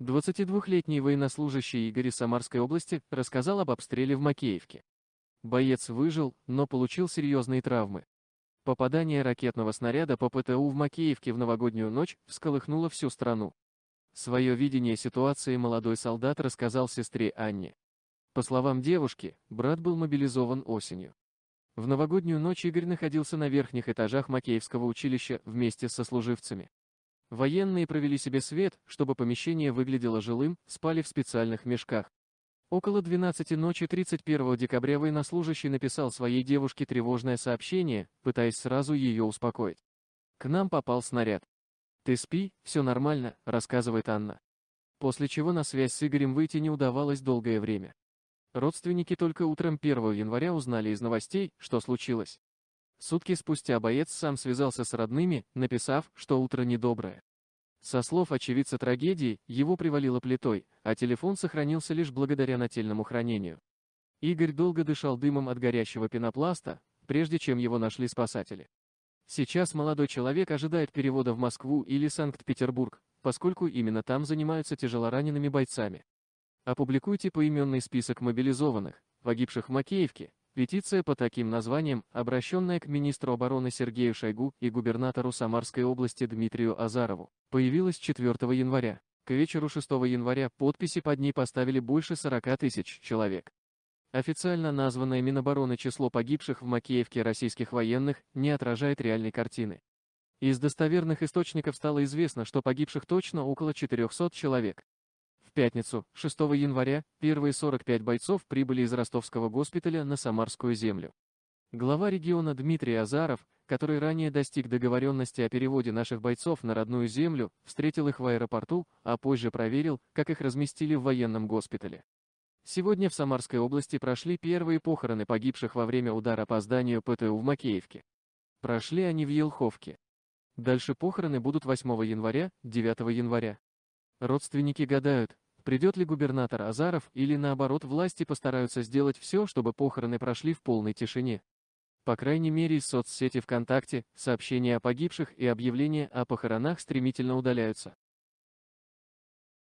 22-летний военнослужащий Игорь из Самарской области рассказал об обстреле в Макеевке. Боец выжил, но получил серьезные травмы. Попадание ракетного снаряда по ПТУ в Макеевке в новогоднюю ночь всколыхнуло всю страну. Свое видение ситуации молодой солдат рассказал сестре Анне. По словам девушки, брат был мобилизован осенью. В новогоднюю ночь Игорь находился на верхних этажах Макеевского училища вместе со служивцами. Военные провели себе свет, чтобы помещение выглядело жилым, спали в специальных мешках. Около 12 ночи 31 декабря военнослужащий написал своей девушке тревожное сообщение, пытаясь сразу ее успокоить. «К нам попал снаряд. Ты спи, все нормально», — рассказывает Анна. После чего на связь с Игорем выйти не удавалось долгое время. Родственники только утром 1 января узнали из новостей, что случилось. Сутки спустя боец сам связался с родными, написав, что утро недоброе. Со слов очевидца трагедии, его привалило плитой, а телефон сохранился лишь благодаря нательному хранению. Игорь долго дышал дымом от горящего пенопласта, прежде чем его нашли спасатели. Сейчас молодой человек ожидает перевода в Москву или Санкт-Петербург, поскольку именно там занимаются тяжелоранеными бойцами. Опубликуйте поименный список мобилизованных, погибших в Макеевке, Петиция по таким названиям, обращенная к министру обороны Сергею Шойгу и губернатору Самарской области Дмитрию Азарову, появилась 4 января. К вечеру 6 января подписи под ней поставили больше 40 тысяч человек. Официально названное Минобороны число погибших в Макеевке российских военных не отражает реальной картины. Из достоверных источников стало известно, что погибших точно около 400 человек пятницу, 6 января, первые 45 бойцов прибыли из ростовского госпиталя на Самарскую землю. Глава региона Дмитрий Азаров, который ранее достиг договоренности о переводе наших бойцов на родную землю, встретил их в аэропорту, а позже проверил, как их разместили в военном госпитале. Сегодня в Самарской области прошли первые похороны погибших во время удара по зданию ПТУ в Макеевке. Прошли они в Елховке. Дальше похороны будут 8 января, 9 января. Родственники гадают, придет ли губернатор Азаров или наоборот власти постараются сделать все, чтобы похороны прошли в полной тишине. По крайней мере из соцсети ВКонтакте, сообщения о погибших и объявления о похоронах стремительно удаляются.